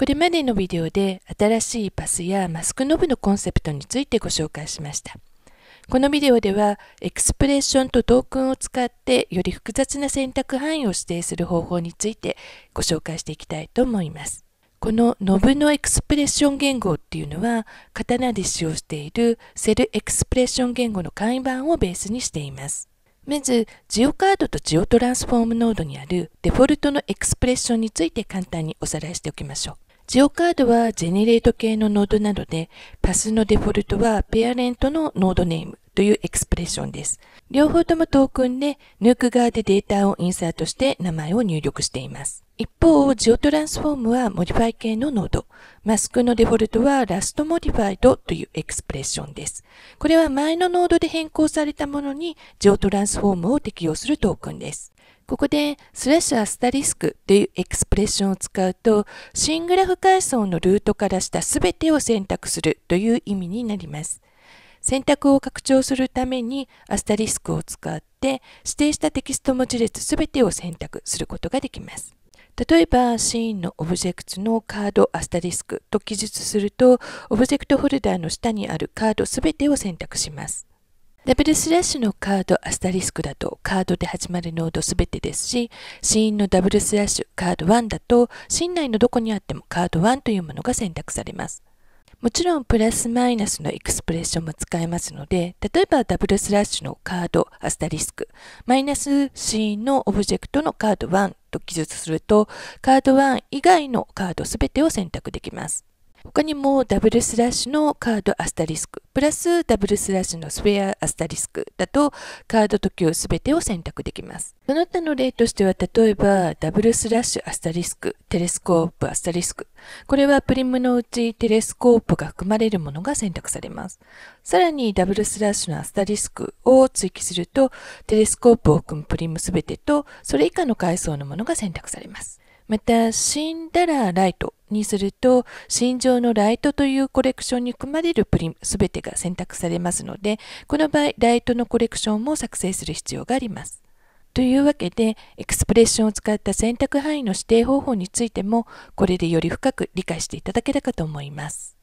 これまでのビデオで新しいパスやマスクノブのコンセプトについてご紹介しました。このビデオではエクスプレッションとトークンを使ってより複雑な選択範囲を指定する方法についてご紹介していきたいと思います。このノブのエクスプレッション言語っていうのは刀で使用しているセルエクスプレッション言語の簡易版をベースにしています。まず、ジオカードとジオトランスフォームノードにあるデフォルトのエクスプレッションについて簡単におさらいしておきましょう。ジオカードはジェネレート系のノードなので、パスのデフォルトはペアレントのノードネーム。というエクスプレッションです。両方ともトークンで、ヌーク側でデータをインサートして名前を入力しています。一方、ジオトランスフォームはモディファイ系のノード。マスクのデフォルトはラストモディファイドというエクスプレッションです。これは前のノードで変更されたものにジオトランスフォームを適用するトークンです。ここでスラッシュアスタリスクというエクスプレッションを使うと、シングラフ階層のルートからした全てを選択するという意味になります。選択を拡張するためにアスタリスクを使って指定したテキスト文字列すべてを選択することができます。例えば、シーンのオブジェクトのカードアスタリスクと記述すると、オブジェクトフォルダーの下にあるカードすべてを選択します。ダブルスラッシュのカードアスタリスクだとカードで始まるノードすべてですし、シーンのダブルスラッシュカード1だと、シーン内のどこにあってもカード1というものが選択されます。もちろんプラスマイナスのエクスプレッションも使えますので、例えばダブルスラッシュのカードアスタリスク、マイナス C のオブジェクトのカード1と記述すると、カード1以外のカードすべてを選択できます。他にもダブルスラッシュのカードアスタリスクプラスダブルスラッシュのスペアアスタリスクだとカード時を全てを選択できますその他の例としては例えばダブルスラッシュアスタリスクテレスコープアスタリスクこれはプリムのうちテレスコープが含まれるものが選択されますさらにダブルスラッシュのアスタリスクを追記するとテレスコープを含むプリム全てとそれ以下の階層のものが選択されますまた、死んだらライトにすると、心情のライトというコレクションに含まれるプリンすべてが選択されますので、この場合、ライトのコレクションも作成する必要があります。というわけで、エクスプレッションを使った選択範囲の指定方法についても、これでより深く理解していただけたかと思います。